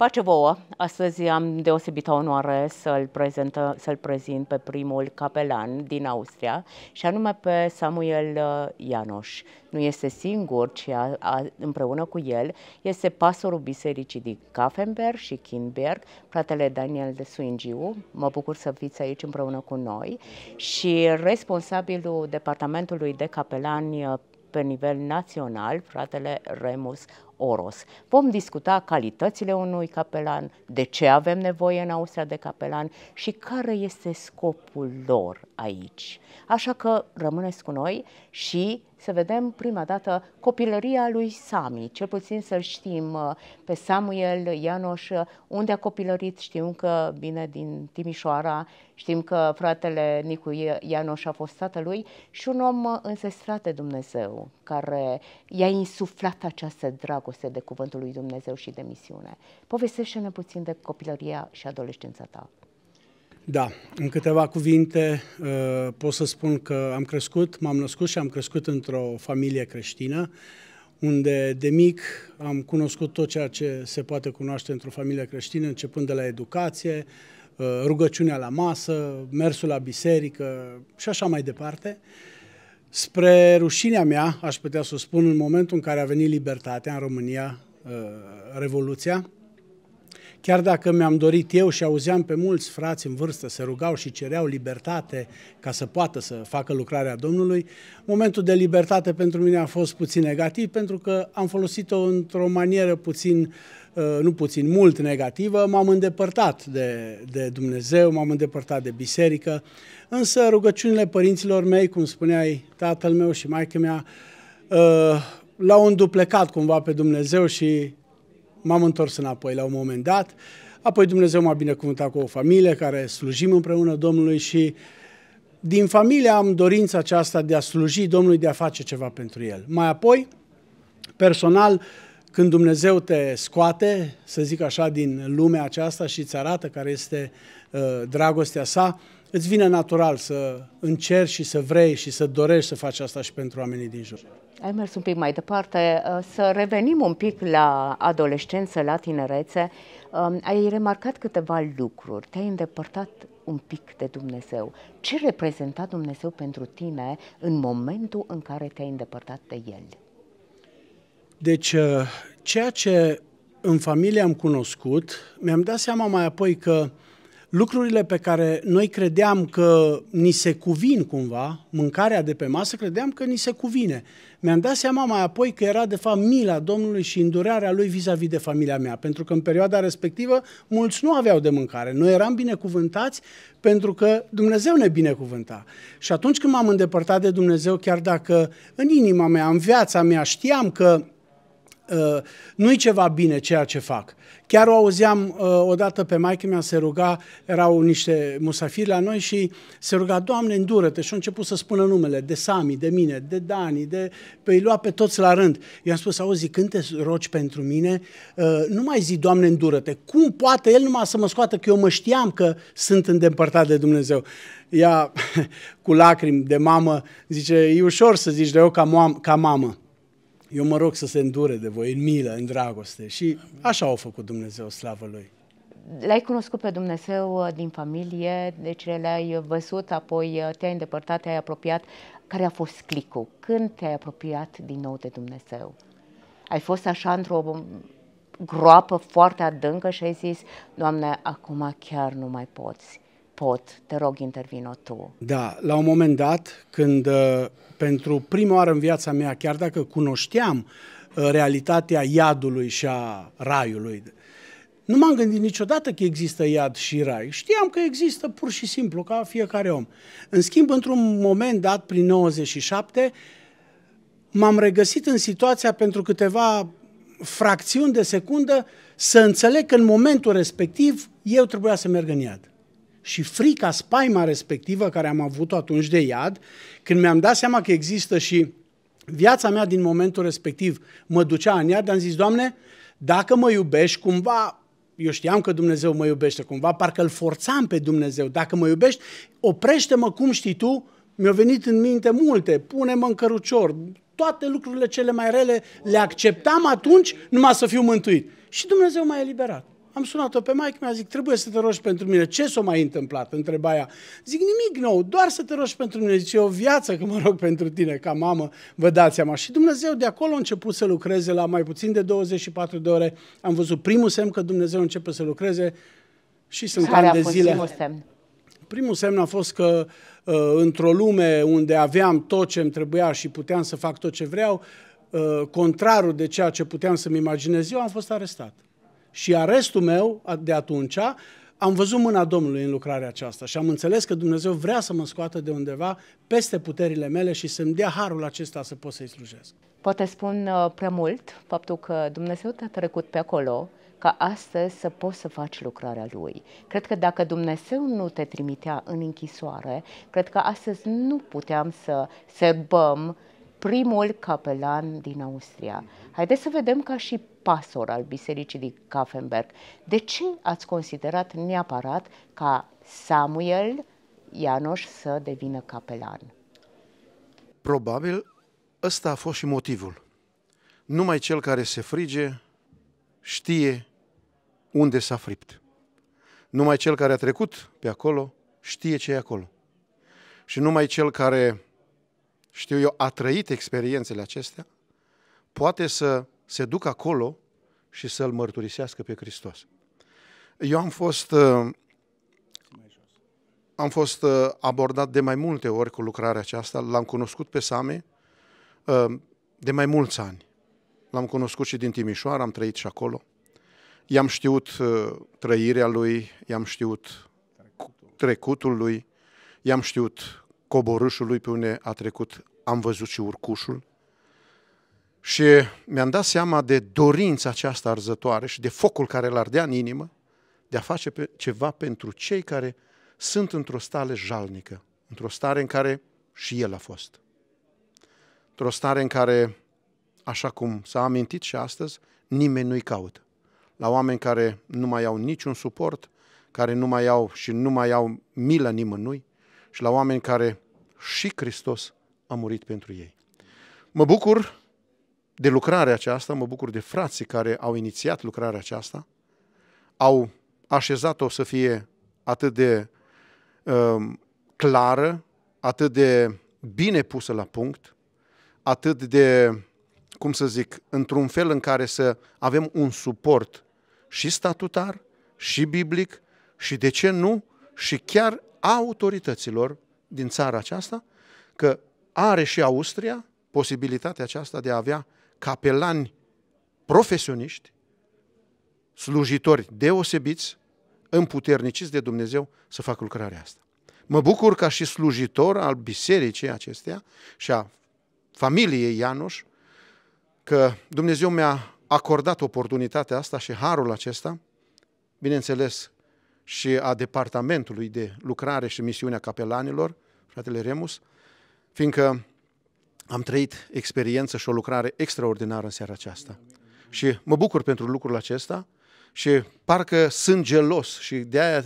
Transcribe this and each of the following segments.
Pace vouă! Astăzi am deosebită onoare să-l, să-l prezint pe primul capelan din Austria și anume pe Samuel uh, Ianoș. Nu este singur, ci a, a, împreună cu el este pastorul bisericii din Kaffenberg și Kinberg, fratele Daniel de Suingiu. Mă bucur să fiți aici împreună cu noi și responsabilul departamentului de capelani uh, pe nivel național, fratele Remus Oros. Vom discuta calitățile unui capelan, de ce avem nevoie în Austria de capelan și care este scopul lor aici. Așa că rămâneți cu noi și să vedem prima dată copilăria lui Sami, cel puțin să-l știm uh, pe Samuel Ianoș, uh, unde a copilărit, știm că bine din Timișoara, știm că fratele Nicu Ianoș a fost tatălui și un om uh, însestrat de Dumnezeu, care i-a insuflat această dragoste dragoste de cuvântul lui Dumnezeu și de misiune. Povestește-ne puțin de copilăria și adolescența ta. Da, în câteva cuvinte uh, pot să spun că am crescut, m-am născut și am crescut într-o familie creștină, unde de mic am cunoscut tot ceea ce se poate cunoaște într-o familie creștină, începând de la educație, uh, rugăciunea la masă, mersul la biserică și așa mai departe. Spre rușinea mea, aș putea să spun, în momentul în care a venit libertatea în România, uh, Revoluția, chiar dacă mi-am dorit eu și auzeam pe mulți frați în vârstă, se rugau și cereau libertate ca să poată să facă lucrarea Domnului, momentul de libertate pentru mine a fost puțin negativ pentru că am folosit-o într-o manieră puțin uh, Uh, nu puțin mult negativă, m-am îndepărtat de, de Dumnezeu, m-am îndepărtat de biserică, însă rugăciunile părinților mei, cum spuneai tatăl meu și maică mea, uh, l-au înduplecat cumva pe Dumnezeu și m-am întors înapoi la un moment dat. Apoi Dumnezeu m-a binecuvântat cu o familie care slujim împreună Domnului și din familie am dorința aceasta de a sluji Domnului, de a face ceva pentru El. Mai apoi, personal, uh, când Dumnezeu te scoate, să zic așa, din lumea aceasta și îți arată care este uh, dragostea sa, îți vine natural să încerci și să vrei și să dorești să faci asta și pentru oamenii din jur. Ai mers un pic mai departe. Uh, să revenim un pic la adolescență, la tinerețe. Um, ai remarcat câteva lucruri. Te-ai îndepărtat un pic de Dumnezeu. Ce reprezenta Dumnezeu pentru tine în momentul în care te-ai îndepărtat de El? Deci, uh, ceea ce în familie am cunoscut, mi-am dat seama mai apoi că lucrurile pe care noi credeam că ni se cuvin cumva, mâncarea de pe masă, credeam că ni se cuvine. Mi-am dat seama mai apoi că era de fapt mila Domnului și îndurarea Lui vis-a-vis -vis de familia mea, pentru că în perioada respectivă mulți nu aveau de mâncare. Noi eram binecuvântați pentru că Dumnezeu ne binecuvânta. Și atunci când m-am îndepărtat de Dumnezeu, chiar dacă în inima mea, în viața mea, știam că Uh, nu-i ceva bine ceea ce fac. Chiar o auzeam uh, odată pe maică mea se ruga, erau niște musafiri la noi și se ruga, Doamne, îndură-te! Și a început să spună numele de Sami, de mine, de Dani, de... pe îi lua pe toți la rând. I-am spus, auzi, când te rogi pentru mine, uh, nu mai zi, Doamne, îndură-te! Cum poate El numai să mă scoată, că eu mă știam că sunt îndepărtat de Dumnezeu. Ea, cu lacrimi de mamă, zice, e ușor să zici de eu ca, moam, ca mamă. Eu mă rog să se îndure de voi, în milă, în dragoste. Și așa au făcut Dumnezeu, slavă Lui. L-ai cunoscut pe Dumnezeu uh, din familie, deci l-ai văzut, apoi uh, te-ai îndepărtat, te-ai apropiat. Care a fost clicul? Când te-ai apropiat din nou de Dumnezeu? Ai fost așa într-o um, groapă foarte adâncă și ai zis, Doamne, acum chiar nu mai poți pot, te rog, intervino tu. Da, la un moment dat, când uh, pentru prima oară în viața mea, chiar dacă cunoșteam uh, realitatea iadului și a raiului, nu m-am gândit niciodată că există iad și rai. Știam că există pur și simplu, ca fiecare om. În schimb, într-un moment dat, prin 97, m-am regăsit în situația pentru câteva fracțiuni de secundă să înțeleg că în momentul respectiv eu trebuia să merg în iad și frica, spaima respectivă care am avut-o atunci de iad, când mi-am dat seama că există și viața mea din momentul respectiv mă ducea în iad, am zis, Doamne, dacă mă iubești, cumva, eu știam că Dumnezeu mă iubește cumva, parcă îl forțam pe Dumnezeu, dacă mă iubești, oprește-mă cum știi tu, mi-au venit în minte multe, pune-mă în cărucior, toate lucrurile cele mai rele le acceptam atunci numai să fiu mântuit. Și Dumnezeu m-a eliberat. Am sunat-o pe maică, mi-a zic, trebuie să te rogi pentru mine. Ce s-a mai întâmplat? Întreba ea. Zic, nimic nou, doar să te rogi pentru mine. Zice, o viață că mă rog pentru tine, ca mamă, vă dați seama. Și Dumnezeu de acolo a început să lucreze la mai puțin de 24 de ore. Am văzut primul semn că Dumnezeu începe să lucreze și sunt Care ani de zile. Primul semn? Primul semn a fost că uh, într-o lume unde aveam tot ce îmi trebuia și puteam să fac tot ce vreau, uh, contrarul de ceea ce puteam să-mi imaginez eu, am fost arestat și arestul meu de atunci, am văzut mâna Domnului în lucrarea aceasta și am înțeles că Dumnezeu vrea să mă scoată de undeva peste puterile mele și să-mi dea harul acesta să pot să-i slujesc. Poate spun uh, prea mult faptul că Dumnezeu te-a trecut pe acolo ca astăzi să poți să faci lucrarea Lui. Cred că dacă Dumnezeu nu te trimitea în închisoare, cred că astăzi nu puteam să serbăm primul capelan din Austria. Haideți să vedem ca și pastor al bisericii din Kaffenberg. De ce ați considerat neapărat ca Samuel Ianoș să devină capelan? Probabil ăsta a fost și motivul. Numai cel care se frige știe unde s-a fript. Numai cel care a trecut pe acolo știe ce e acolo. Și numai cel care, știu eu, a trăit experiențele acestea, poate să se ducă acolo și să-L mărturisească pe Hristos. Eu am fost, uh, am fost uh, abordat de mai multe ori cu lucrarea aceasta, l-am cunoscut pe Same uh, de mai mulți ani. L-am cunoscut și din Timișoara, am trăit și acolo. I-am știut trăirea lui, i-am știut trecutul lui, i-am știut coborâșul lui pe unde a trecut, am văzut și urcușul. Și mi-am dat seama de dorința aceasta arzătoare și de focul care l ardea în inimă de a face ceva pentru cei care sunt într-o stare jalnică, într-o stare în care și el a fost. Într-o stare în care, așa cum s-a amintit și astăzi, nimeni nu-i caută. La oameni care nu mai au niciun suport, care nu mai au și nu mai au milă nimănui și la oameni care și Hristos a murit pentru ei. Mă bucur de lucrarea aceasta, mă bucur de frații care au inițiat lucrarea aceasta, au așezat-o să fie atât de uh, clară, atât de bine pusă la punct, atât de, cum să zic, într-un fel în care să avem un suport și statutar, și biblic, și de ce nu, și chiar autorităților din țara aceasta, că are și Austria posibilitatea aceasta de a avea capelani profesioniști, slujitori deosebiți, împuterniciți de Dumnezeu să facă lucrarea asta. Mă bucur ca și slujitor al bisericii acesteia și a familiei Ianuș că Dumnezeu mi-a acordat oportunitatea asta și harul acesta, bineînțeles și a departamentului de lucrare și misiunea capelanilor, fratele Remus, fiindcă am trăit experiență și o lucrare extraordinară în seara aceasta. Și mă bucur pentru lucrul acesta și parcă sunt gelos și de aia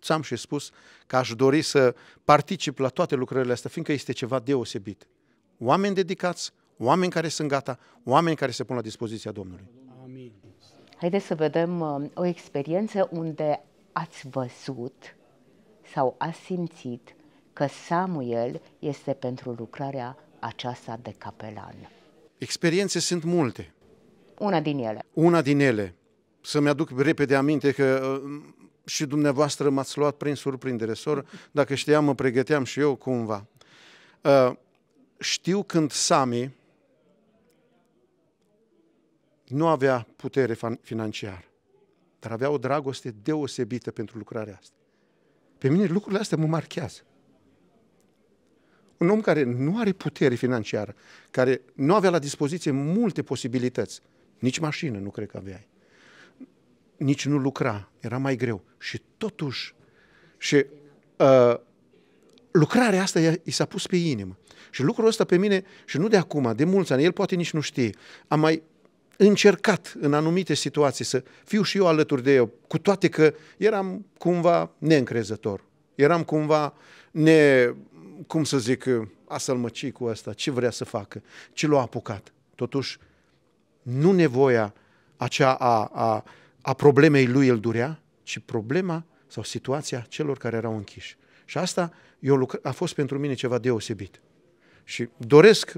ți-am și spus că aș dori să particip la toate lucrările astea, fiindcă este ceva deosebit. Oameni dedicați, oameni care sunt gata, oameni care se pun la dispoziția Domnului. Amin. Haideți să vedem uh, o experiență unde ați văzut sau ați simțit că Samuel este pentru lucrarea aceasta de capelan. Experiențe sunt multe. Una din ele. Una din ele. Să-mi aduc repede aminte că uh, și dumneavoastră m-ați luat prin surprindere, sor. Dacă știam, mă pregăteam și eu cumva. Uh, știu când Sami nu avea putere financiară, dar avea o dragoste deosebită pentru lucrarea asta. Pe mine lucrurile astea mă marchează un om care nu are putere financiară, care nu avea la dispoziție multe posibilități, nici mașină nu cred că aveai, nici nu lucra, era mai greu. Și totuși, și uh, lucrarea asta i s-a pus pe inimă. Și lucrul ăsta pe mine, și nu de acum, de mulți ani, el poate nici nu știe, am mai încercat în anumite situații să fiu și eu alături de eu, cu toate că eram cumva neîncrezător. Eram cumva ne, cum să zic, a sălmăcii cu ăsta, ce vrea să facă, ce l-a apucat. Totuși, nu nevoia acea a, a, a problemei lui îl durea, ci problema sau situația celor care erau închiși. Și asta eu, a fost pentru mine ceva deosebit. Și doresc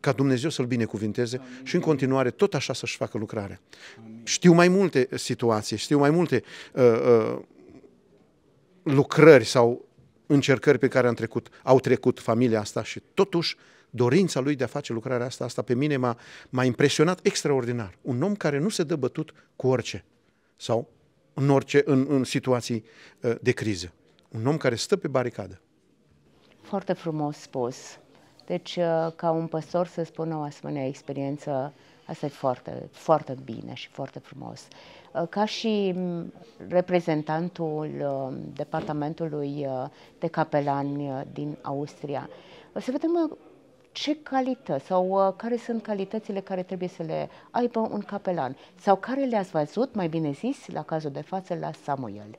ca Dumnezeu să-l binecuvinteze Amin. și în continuare tot așa să-și facă lucrarea. Amin. Știu mai multe situații, știu mai multe uh, uh, lucrări sau încercări pe care am trecut, au trecut familia asta și totuși dorința lui de a face lucrarea asta, asta pe mine m-a, m-a impresionat extraordinar. Un om care nu se dă bătut cu orice sau în orice, în, în situații uh, de criză. Un om care stă pe baricadă. Foarte frumos spus. Deci, uh, ca un păstor să spună o asemenea experiență Asta e foarte, foarte bine și foarte frumos. Uh, ca și mm, reprezentantul uh, departamentului uh, de capelani din Austria, să vedem ce calități sau care sunt calitățile care trebuie să le aibă un capelan sau care le-ați văzut, mai bine zis, la cazul de față, la Samuel.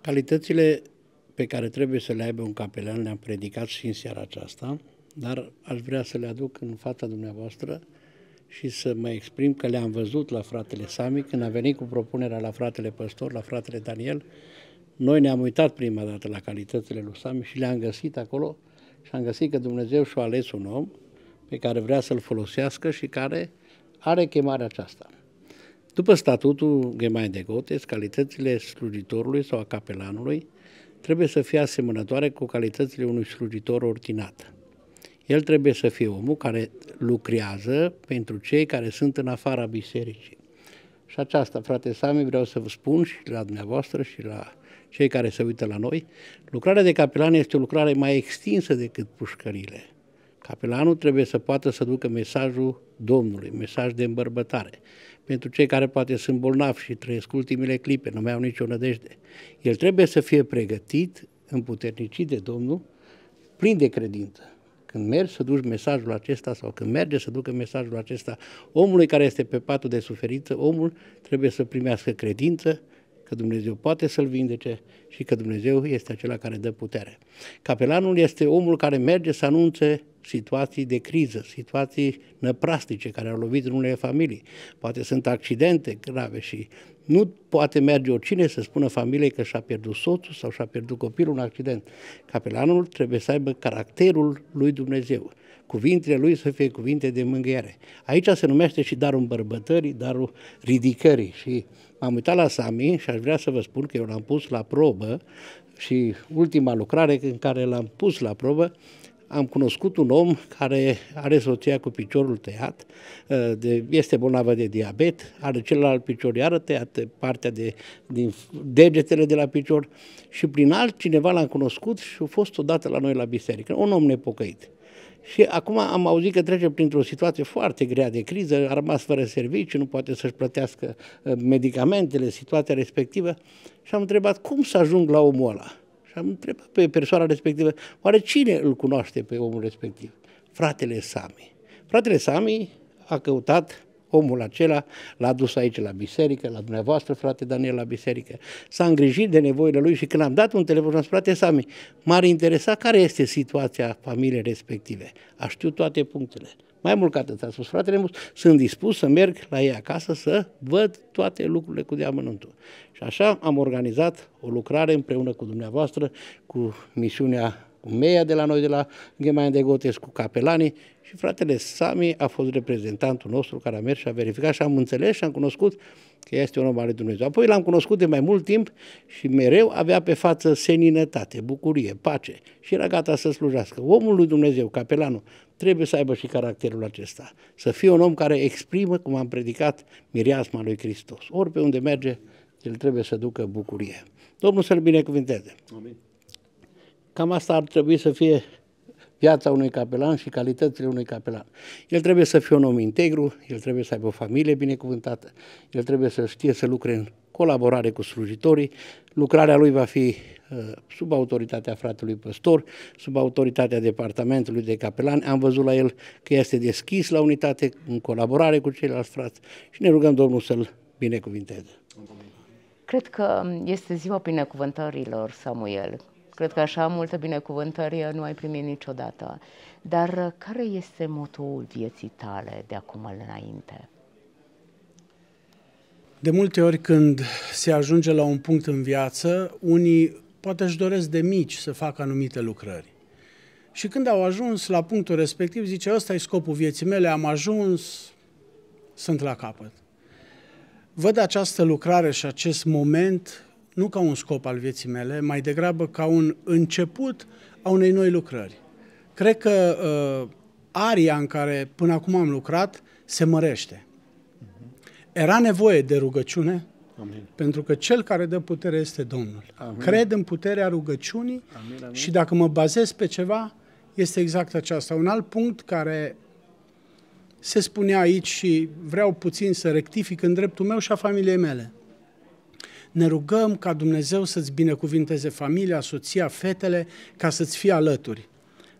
Calitățile pe care trebuie să le aibă un capelan le-am predicat și în seara aceasta dar aș vrea să le aduc în fața dumneavoastră și să mă exprim că le-am văzut la fratele Sami, când a venit cu propunerea la fratele Păstor, la fratele Daniel, noi ne-am uitat prima dată la calitățile lui Sami și le-am găsit acolo și am găsit că Dumnezeu și-a ales un om pe care vrea să-l folosească și care are chemarea aceasta. După statutul Gemai de Gotes, calitățile slujitorului sau a capelanului trebuie să fie asemănătoare cu calitățile unui slujitor ordinat. El trebuie să fie omul care lucrează pentru cei care sunt în afara bisericii. Și aceasta, frate Sami, vreau să vă spun și la dumneavoastră și la cei care se uită la noi, lucrarea de capelan este o lucrare mai extinsă decât pușcările. Capelanul trebuie să poată să ducă mesajul Domnului, mesaj de îmbărbătare. Pentru cei care poate sunt bolnavi și trăiesc ultimile clipe, nu mai au nicio nădejde. El trebuie să fie pregătit, împuternicit de Domnul, plin de credință când mergi să duci mesajul acesta sau când merge să ducă mesajul acesta omului care este pe patul de suferință, omul trebuie să primească credință că Dumnezeu poate să-l vindece și că Dumnezeu este acela care dă putere. Capelanul este omul care merge să anunțe situații de criză, situații năprastice care au lovit în unele familii. Poate sunt accidente grave și nu poate merge oricine să spună familiei că și-a pierdut soțul sau și-a pierdut copilul în accident. Capelanul trebuie să aibă caracterul lui Dumnezeu. Cuvintele lui să fie cuvinte de mângâiere. Aici se numește și darul îmbărbătării, darul ridicării. Și m-am uitat la Sami și aș vrea să vă spun că eu l-am pus la probă și ultima lucrare în care l-am pus la probă am cunoscut un om care are soția cu piciorul tăiat, ă, de, este bolnavă de diabet, are celălalt picior iară tăiat, partea de, din degetele de la picior și prin altcineva l-am cunoscut și a fost odată la noi la biserică, un om nepocăit. Și acum am auzit că trece printr-o situație foarte grea de criză, a rămas fără serviciu, nu poate să-și plătească ă, medicamentele, situația respectivă. Și am întrebat cum să ajung la omul ăla. Și am întrebat pe persoana respectivă, oare cine îl cunoaște pe omul respectiv? Fratele Sami. Fratele Sami a căutat omul acela, l-a dus aici la biserică, la dumneavoastră, frate Daniel, la biserică. S-a îngrijit de nevoile lui și când am dat un telefon, am spus, frate Sami, m-ar interesa care este situația familiei respective. A știut toate punctele. Mai mult ca atât, a spus fratele meu, sunt dispus să merg la ei acasă să văd toate lucrurile cu deamănuntul. Și așa am organizat o lucrare împreună cu dumneavoastră, cu misiunea cu Meia de la noi, de la Ghemaia de Gotes, cu capelanii și fratele Sami a fost reprezentantul nostru care a mers și a verificat și am înțeles și am cunoscut că este un om al lui Dumnezeu. Apoi l-am cunoscut de mai mult timp și mereu avea pe față seninătate, bucurie, pace și era gata să slujească. Omul lui Dumnezeu, capelanul, trebuie să aibă și caracterul acesta. Să fie un om care exprimă, cum am predicat, mireasma lui Hristos. Ori pe unde merge, el trebuie să ducă bucurie. Domnul să-l binecuvinteze. Amin. Cam asta ar trebui să fie viața unui capelan și calitățile unui capelan. El trebuie să fie un om integru, el trebuie să aibă o familie binecuvântată, el trebuie să știe să lucre în colaborare cu slujitorii, lucrarea lui va fi uh, sub autoritatea fratelui păstor, sub autoritatea departamentului de capelan. Am văzut la el că este deschis la unitate, în colaborare cu ceilalți frați și ne rugăm Domnul să-l binecuvinteze. Cred că este ziua binecuvântărilor, Samuel. Cred că așa multă binecuvântări nu ai primit niciodată. Dar care este motoul vieții tale de acum înainte? De multe ori când se ajunge la un punct în viață, unii poate își doresc de mici să facă anumite lucrări. Și când au ajuns la punctul respectiv, zice, ăsta e scopul vieții mele, am ajuns, sunt la capăt. Văd această lucrare și acest moment nu ca un scop al vieții mele, mai degrabă ca un început a unei noi lucrări. Cred că uh, aria în care până acum am lucrat se mărește. Mhm. Era nevoie de rugăciune, Amin. Pentru că cel care dă putere este Domnul. Amin. Cred în puterea rugăciunii amin, amin. și dacă mă bazez pe ceva, este exact aceasta. Un alt punct care se spunea aici și vreau puțin să rectific în dreptul meu și a familiei mele. Ne rugăm ca Dumnezeu să-ți binecuvinteze familia, soția, fetele, ca să-ți fie alături.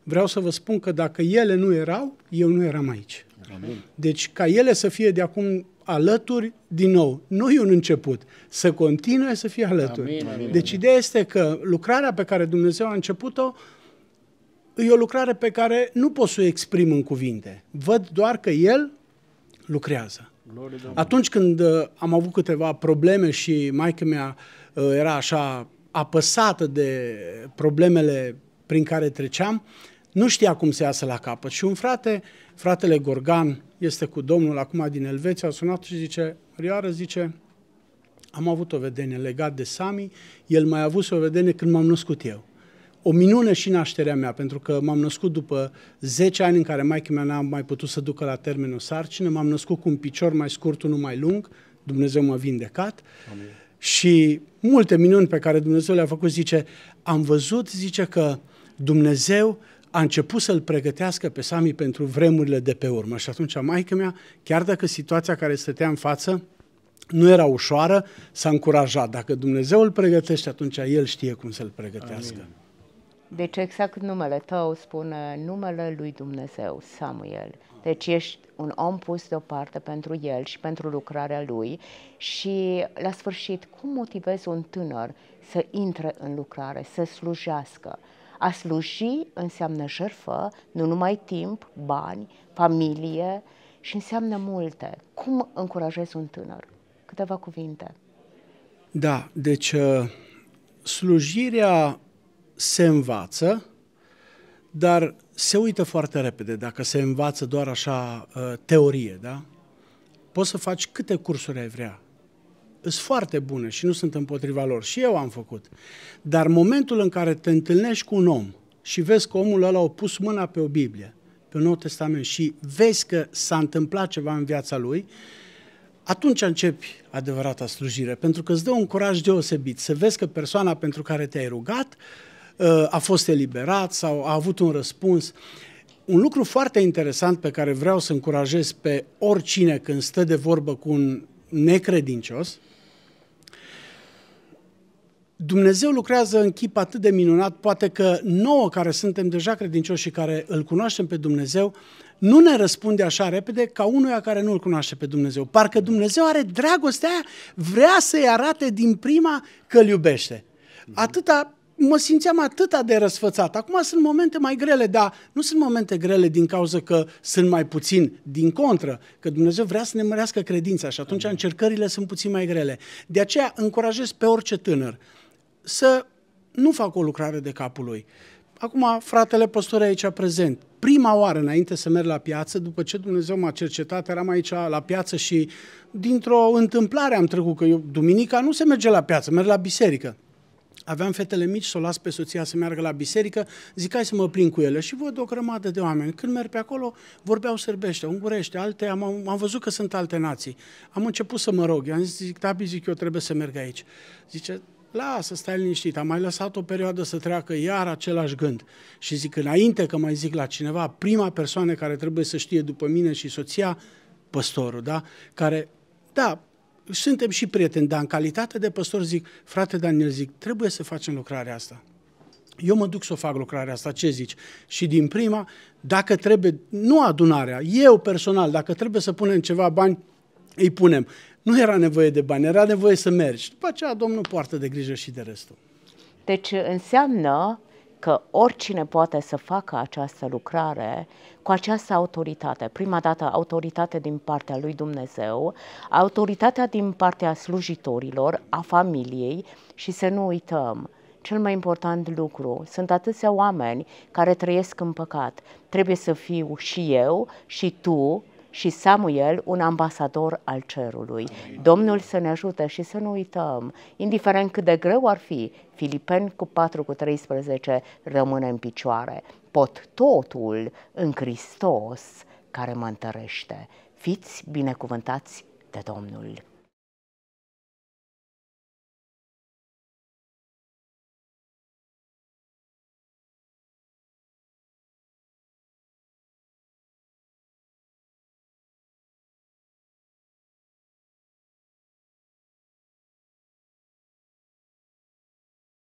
Vreau să vă spun că dacă ele nu erau, eu nu eram aici. Amin. Deci ca ele să fie de acum alături din nou. Nu e un început. Să continue să fie alături. Amin, amin, deci ideea este că lucrarea pe care Dumnezeu a început-o e o lucrare pe care nu pot să o exprim în cuvinte. Văd doar că El lucrează. Atunci când uh, am avut câteva probleme și maica mea uh, era așa apăsată de problemele prin care treceam, nu știa cum să iasă la capăt. Și un frate, fratele Gorgan, este cu domnul acum din Elveția, a sunat și zice, Rioară, zice, am avut o vedenie legat de Sami, el mai a avut o vedenie când m-am născut eu o minune și nașterea mea, pentru că m-am născut după 10 ani în care maica mea n-a mai putut să ducă la termenul sarcină, m-am născut cu un picior mai scurt, unul mai lung, Dumnezeu m-a vindecat. Amin. Și multe minuni pe care Dumnezeu le-a făcut, zice, am văzut, zice că Dumnezeu a început să-l pregătească pe Sami pentru vremurile de pe urmă. Și atunci maica mea, chiar dacă situația care stătea în față nu era ușoară, s-a încurajat. Dacă Dumnezeu îl pregătește, atunci el știe cum să-l pregătească. Amin. Deci exact numele tău spune numele lui Dumnezeu, Samuel. Deci ești un om pus deoparte pentru el și pentru lucrarea lui și la sfârșit cum motivezi un tânăr să intre în lucrare, să slujească? A sluji înseamnă jertfă, nu numai timp, bani, familie și înseamnă multe. Cum încurajezi un tânăr? Câteva cuvinte. Da, deci uh, slujirea se învață, dar se uită foarte repede dacă se învață doar așa uh, teorie, da? Poți să faci câte cursuri ai vrea. Sunt foarte bune și nu sunt împotriva lor. Și eu am făcut. Dar momentul în care te întâlnești cu un om și vezi că omul ăla a pus mâna pe o Biblie, pe un Nou Testament și vezi că s-a întâmplat ceva în viața lui, atunci începi adevărata slujire, pentru că îți dă un curaj deosebit să vezi că persoana pentru care te-ai rugat Uh, a fost eliberat sau a avut un răspuns. Un lucru foarte interesant pe care vreau să încurajez pe oricine când stă de vorbă cu un necredincios, Dumnezeu lucrează în chip atât de minunat, poate că nouă care suntem deja credincioși și care îl cunoaștem pe Dumnezeu, nu ne răspunde așa repede ca unuia care nu îl cunoaște pe Dumnezeu. Parcă Dumnezeu are dragostea, vrea să-i arate din prima că îl iubește. Atâta mă simțeam atât de răsfățat. Acum sunt momente mai grele, dar nu sunt momente grele din cauza că sunt mai puțin, din contră, că Dumnezeu vrea să ne mărească credința și atunci Amin. încercările sunt puțin mai grele. De aceea încurajez pe orice tânăr să nu facă o lucrare de capul lui. Acum, fratele păstor aici prezent, prima oară înainte să merg la piață, după ce Dumnezeu m-a cercetat, eram aici la piață și dintr-o întâmplare am trecut, că eu, duminica nu se merge la piață, merg la biserică aveam fetele mici să o las pe soția să meargă la biserică, zic hai să mă plin cu ele și văd o grămadă de oameni. Când merg pe acolo, vorbeau sârbește, ungurește, alte, am, am văzut că sunt alte nații. Am început să mă rog, i-am zis, zic, Tabi, zic, eu trebuie să merg aici. Zice, lasă, stai liniștit, am mai lăsat o perioadă să treacă iar același gând. Și zic, înainte că mai zic la cineva, prima persoană care trebuie să știe după mine și soția, păstorul, da? Care, da, suntem și prieteni, dar în calitate de păstor zic, frate Daniel, zic, trebuie să facem lucrarea asta. Eu mă duc să fac lucrarea asta, ce zici? Și din prima, dacă trebuie, nu adunarea, eu personal, dacă trebuie să punem ceva bani, îi punem. Nu era nevoie de bani, era nevoie să mergi. După aceea, Domnul poartă de grijă și de restul. Deci înseamnă că oricine poate să facă această lucrare cu această autoritate. Prima dată autoritate din partea lui Dumnezeu, autoritatea din partea slujitorilor, a familiei și să nu uităm, cel mai important lucru. Sunt atâția oameni care trăiesc în păcat. Trebuie să fiu și eu și tu și Samuel un ambasador al cerului. Amin. Domnul să ne ajute și să nu uităm, indiferent cât de greu ar fi, filipen cu 4 cu 13 rămâne în picioare. Pot totul în Hristos care mă întărește. Fiți binecuvântați de Domnul!